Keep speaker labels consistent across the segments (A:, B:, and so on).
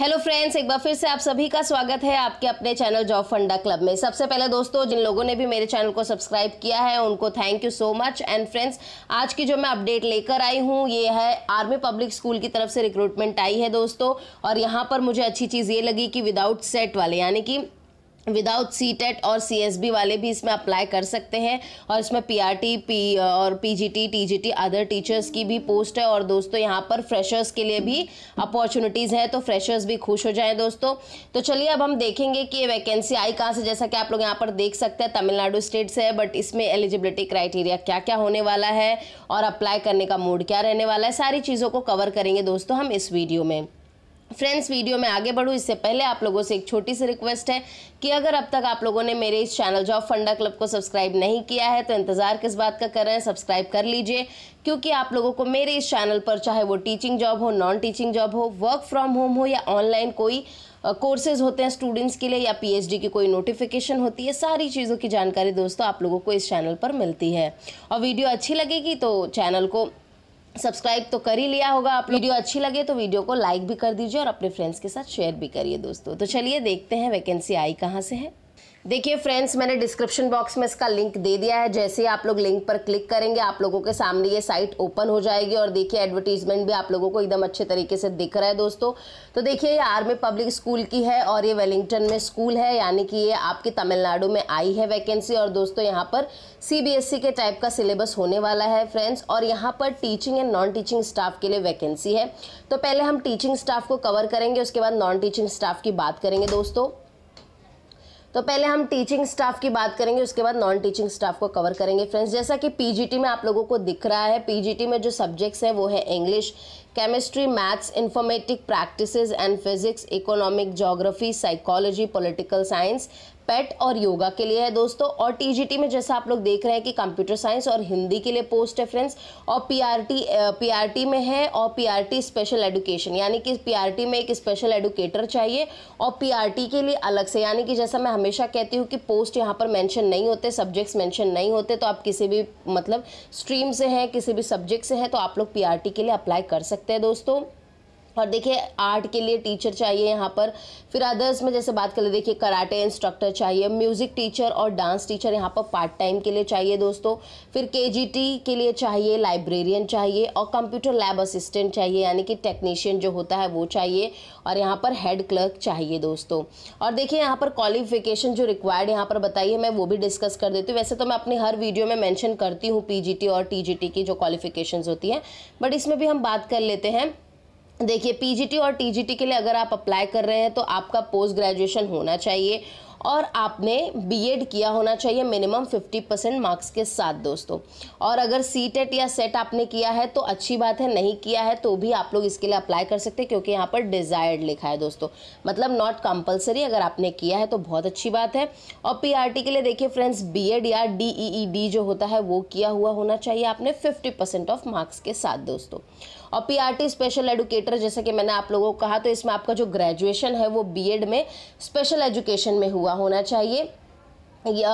A: hello friends एक बार फिर से आप सभी का स्वागत है आपके अपने चैनल जॉब फंडा क्लब में सबसे पहले दोस्तों जिन लोगों ने भी मेरे चैनल को सब्सक्राइब किया है उनको thank you so much and friends आज की जो मैं अपडेट लेकर आई हूँ ये है आर्मी पब्लिक स्कूल की तरफ से रिक्रूटमेंट आई है दोस्तों और यहाँ पर मुझे अच्छी चीज़ ये लगी कि विदाउट सेट वाले यानी कि विदाउट सी टेट और सी वाले भी इसमें अप्लाई कर सकते हैं और इसमें पी आर टी पी और P G T T G T other teachers की भी पोस्ट है और दोस्तों यहाँ पर फ्रेशर्स के लिए भी अपॉर्चुनिटीज़ हैं तो फ्रेशर्स भी खुश हो जाएँ दोस्तों तो चलिए अब हम देखेंगे कि ये वैकेंसी आई कहाँ से जैसा कि आप लोग यहाँ पर देख सकते हैं तमिलनाडु स्टेट से है बट इसमें एलिजिबिलिटी क्राइटेरिया क्या क्या होने वाला है और अप्लाई करने का मूड क्या रहने वाला है सारी चीज़ों को कवर करेंगे दोस्तों हम इस वीडियो में फ्रेंड्स वीडियो में आगे बढ़ूँ इससे पहले आप लोगों से एक छोटी सी रिक्वेस्ट है कि अगर अब तक आप लोगों ने मेरे इस चैनल जॉब फंडा क्लब को सब्सक्राइब नहीं किया है तो इंतज़ार किस बात का कर रहे हैं सब्सक्राइब कर लीजिए क्योंकि आप लोगों को मेरे इस चैनल पर चाहे वो टीचिंग जॉब हो नॉन टीचिंग जॉब हो वर्क फ्रॉम होम हो या ऑनलाइन कोई कोर्सेज होते हैं स्टूडेंट्स के लिए या पीएचडी की कोई नोटिफिकेशन होती है सारी चीज़ों की जानकारी दोस्तों आप लोगों को इस चैनल पर मिलती है और वीडियो अच्छी लगेगी तो चैनल को सब्सक्राइब तो कर ही लिया होगा आप वीडियो अच्छी लगे तो वीडियो को लाइक भी कर दीजिए और अपने फ्रेंड्स के साथ शेयर भी करिए दोस्तों तो चलिए देखते हैं वैकेंसी आई कहाँ से है देखिए फ्रेंड्स मैंने डिस्क्रिप्शन बॉक्स में इसका लिंक दे दिया है जैसे ही आप लोग लिंक पर क्लिक करेंगे आप लोगों के सामने ये साइट ओपन हो जाएगी और देखिए एडवर्टीजमेंट भी आप लोगों को एकदम अच्छे तरीके से दिख रहा है दोस्तों तो देखिए ये आर्मी पब्लिक स्कूल की है और ये वेलिंगटन में स्कूल है यानी कि ये आपकी तमिलनाडु में आई है वैकेंसी और दोस्तों यहाँ पर सी e के टाइप का सिलेबस होने वाला है फ्रेंड्स और यहाँ पर teaching and non teaching staff के लिए वैकेंसी है तो पहले हम टीचिंग स्टाफ को कवर करेंगे उसके बाद नॉन टीचिंग स्टाफ की बात करेंगे दोस्तों तो पहले हम टीचिंग स्टाफ की बात करेंगे उसके बाद नॉन टीचिंग स्टाफ को कवर करेंगे फ्रेंड्स जैसा कि पीजीटी में आप लोगों को दिख रहा है पीजीटी में जो सब्जेक्ट्स हैं वो है English chemistry maths informatic practices and physics economic geography psychology political science PET और योगा के लिए है दोस्तों और टीजीटी में जैसा आप लोग देख रहे हैं कि कंप्यूटर साइंस और हिंदी के लिए पोस्ट है और पीआरटी पीआरटी में है और पीआरटी स्पेशल एडुकेशन यानी कि पीआरटी में एक स्पेशल एडुकेटर चाहिए और पीआरटी के लिए अलग से यानी कि जैसा मैं हमेशा कहती हूँ कि पोस्ट यहाँ पर मैंशन नहीं होते सब्जेक्ट्स मैंशन नहीं होते तो आप किसी भी मतलब स्ट्रीम से हैं किसी भी सब्जेक्ट से हैं तो आप लोग पी के लिए अप्लाई कर सकते हैं दोस्तों और देखिए आर्ट के लिए टीचर चाहिए यहाँ पर फिर अदर्स में जैसे बात कर ले देखिए कराटे इंस्ट्रक्टर चाहिए म्यूज़िक टीचर और डांस टीचर यहाँ पर पार्ट टाइम के लिए चाहिए दोस्तों फिर केजीटी के लिए चाहिए लाइब्रेरियन चाहिए और कंप्यूटर लैब असिस्टेंट चाहिए यानी कि टेक्नीशियन जो होता है वो चाहिए और यहाँ पर हेड क्लर्क चाहिए दोस्तों और देखिए यहाँ पर क्वालिफिकेशन जो रिक्वायर्ड यहाँ पर बताइए मैं वो भी डिस्कस कर देती हूँ वैसे तो मैं अपनी हर वीडियो में मैंशन करती हूँ पी और टी की जो क्वालिफिकेशन होती हैं बट इसमें भी हम बात कर लेते हैं देखिए पीजीटी और टीजीटी के लिए अगर आप अप्लाई कर रहे हैं तो आपका पोस्ट ग्रेजुएशन होना चाहिए और आपने बीएड किया होना चाहिए मिनिमम 50 परसेंट मार्क्स के साथ दोस्तों और अगर सी टेट e या सेट e आपने किया है तो अच्छी बात है नहीं किया है तो भी आप लोग इसके लिए अप्लाई कर सकते हैं क्योंकि यहाँ पर डिज़ायर्ड लिखा है दोस्तों मतलब नॉट कंपलसरी अगर आपने किया है तो बहुत अच्छी बात है और पी e के लिए देखिए फ्रेंड्स बी या डी जो होता है वो किया हुआ होना चाहिए आपने फिफ्टी ऑफ मार्क्स के साथ दोस्तों और पी स्पेशल एडुकेटर जैसे कि मैंने आप लोगों को कहा तो इसमें आपका जो ग्रेजुएशन है वो बी में स्पेशल एजुकेशन में हुआ होना चाहिए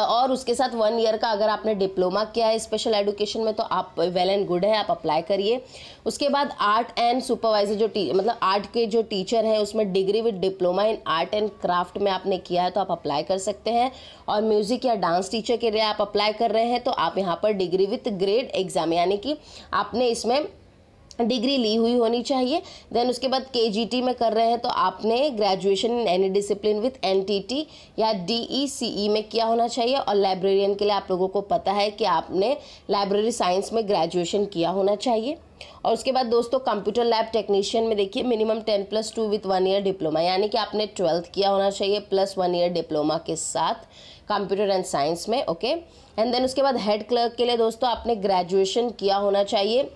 A: और उसके साथ वन ईयर का अगर आपने डिप्लोमा किया है स्पेशल एडुकेशन में तो आप वेल एंड गुड है आप अप्लाई करिए उसके बाद आर्ट एंड सुपरवाइजर जो टी मतलब आर्ट के जो टीचर हैं उसमें degree with diploma in art and craft में आपने किया है तो आप अप्लाई कर सकते हैं और म्यूज़िक या डांस टीचर के लिए आप अप्लाई कर रहे हैं तो आप यहाँ पर डिग्री विथ ग्रेड एग्ज़ाम यानी कि आपने इसमें डिग्री ली हुई होनी चाहिए देन उसके बाद के में कर रहे हैं तो आपने graduation in any discipline with N या डी e e में किया होना चाहिए और लाइब्रेरियन के लिए आप लोगों को पता है कि आपने लाइब्रेरी साइंस में ग्रेजुएशन किया होना चाहिए और उसके बाद दोस्तों कंप्यूटर लैब टेक्नीशियन में देखिए minimum ten plus two with one year diploma यानी कि आपने ट्वेल्थ किया होना चाहिए प्लस वन ईयर डिप्लोमा के साथ कंप्यूटर एंड साइंस में ओके एंड देन उसके बाद हेड क्लर्क के लिए दोस्तों आपने ग्रेजुएशन किया होना चाहिए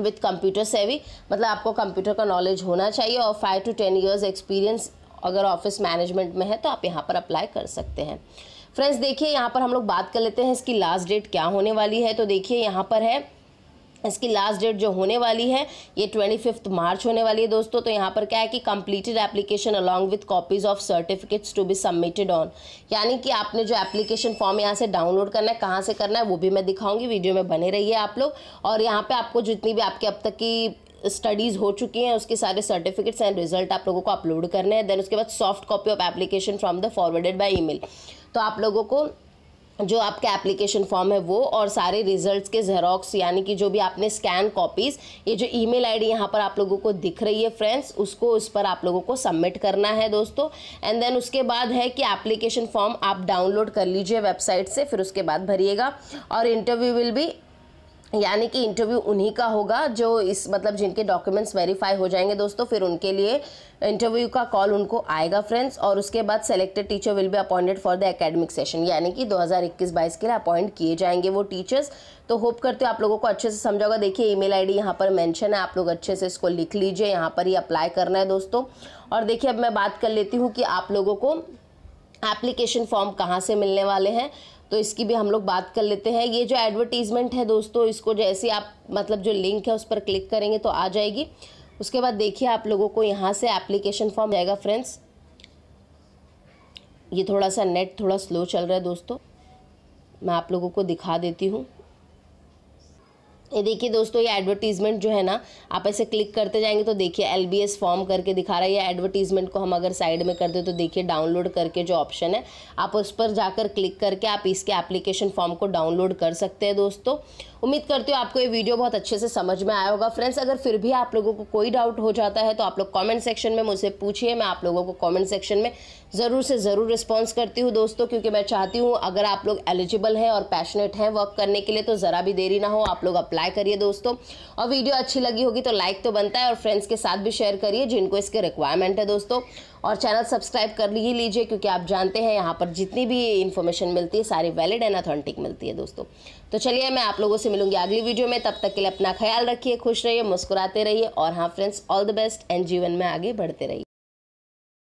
A: विथ कंप्यूटर सेवी मतलब आपको कंप्यूटर का नॉलेज होना चाहिए और five to ten years experience अगर ऑफिस मैनेजमेंट में है तो आप यहाँ पर अप्लाई कर सकते हैं फ्रेंड्स देखिए यहाँ पर हम लोग बात कर लेते हैं इसकी लास्ट डेट क्या होने वाली है तो देखिए यहाँ पर है इसकी लास्ट डेट जो होने वाली है ये ट्वेंटी फिफ्थ मार्च होने वाली है दोस्तों तो यहाँ पर क्या है कि completed application along with copies of certificates to be submitted on यानी कि आपने जो एप्लीकेशन फॉर्म यहाँ से डाउनलोड करना है कहाँ से करना है वो भी मैं दिखाऊंगी वीडियो में बने रहिए आप लोग और यहाँ पर आपको जितनी भी आपके अब तक की स्टडीज़ हो चुकी हैं उसके सारे सर्टिफिकेट्स एंड रिजल्ट आप लोगों को अपलोड करने हैं देन उसके बाद soft copy of application from the forwarded by email तो आप लोगों को जो आपका एप्लीकेशन फॉर्म है वो और सारे रिजल्ट्स के जेरोक्स यानी कि जो भी आपने स्कैन कॉपीज़ ये जो ईमेल आईडी यहाँ पर आप लोगों को दिख रही है फ्रेंड्स उसको उस पर आप लोगों को सबमिट करना है दोस्तों एंड देन उसके बाद है कि एप्लीकेशन फॉर्म आप डाउनलोड कर लीजिए वेबसाइट से फिर उसके बाद भरिएगा और इंटरव्यू विल भी यानी कि इंटरव्यू उन्हीं का होगा जो इस मतलब जिनके डॉक्यूमेंट्स वेरीफाई हो जाएंगे दोस्तों फिर उनके लिए इंटरव्यू का कॉल उनको आएगा फ्रेंड्स और उसके बाद selected teacher will be appointed for the academic session यानी कि 2021-22 के लिए अपॉइंट किए जाएंगे वो टीचर्स तो होप करते हो आप लोगों को अच्छे से समझा होगा देखिए ईमेल आईडी यहाँ पर मेंशन है आप लोग अच्छे से इसको लिख लीजिए यहाँ पर ही अप्लाई करना है दोस्तों और देखिए अब मैं बात कर लेती हूँ कि आप लोगों को एप्लीकेशन फॉर्म कहाँ से मिलने वाले हैं तो इसकी भी हम लोग बात कर लेते हैं ये जो एडवर्टीज़मेंट है दोस्तों इसको जैसे आप मतलब जो लिंक है उस पर क्लिक करेंगे तो आ जाएगी उसके बाद देखिए आप लोगों को यहाँ से एप्लीकेशन फॉर्म जाएगा फ्रेंड्स ये थोड़ा सा नेट थोड़ा स्लो चल रहा है दोस्तों मैं आप लोगों को दिखा देती हूँ ये देखिए दोस्तों ये एडवर्टीज़मेंट जो है ना आप ऐसे क्लिक करते जाएंगे तो देखिए एल बी एस फॉर्म करके दिखा रहा है ये एडवर्टीज़मेंट को हम अगर साइड में कर दें तो देखिए डाउनलोड करके जो ऑप्शन है आप उस पर जाकर क्लिक करके आप इसके एप्लीकेशन फॉर्म को डाउनलोड कर सकते हैं दोस्तों उम्मीद करती हूँ आपको ये वीडियो बहुत अच्छे से समझ में आया होगा फ्रेंड्स अगर फिर भी आप लोगों को कोई डाउट हो जाता है तो आप लोग कॉमेंट सेक्शन में मुझसे पूछिए मैं आप लोगों को कॉमेंट सेक्शन में ज़रूर से ज़रूर रिस्पॉन्स करती हूँ दोस्तों क्योंकि मैं चाहती हूँ अगर आप लोग एलिजिबल हैं और पैशनेट हैं वर्क करने के लिए तो ज़रा भी देरी ना हो आप लोग अप्लाई करिए दोस्तों और वीडियो अच्छी लगी होगी तो लाइक तो बनता है और फ्रेंड्स के साथ भी शेयर करिए जिनको इसके रिक्वायरमेंट है दोस्तों और चैनल सब्सक्राइब कर ही लीजिए क्योंकि आप जानते हैं यहाँ पर जितनी भी इन्फॉर्मेशन मिलती है सारी वैलिड एंड अथेंटिक मिलती है दोस्तों तो चलिए मैं आप लोगों से मिलूंगी अगली वीडियो में तब तक के लिए अपना ख्याल रखिए खुश रहिए मुस्कुराते रहिए और हाँ friends all the best and जीवन में आगे बढ़ते रहिए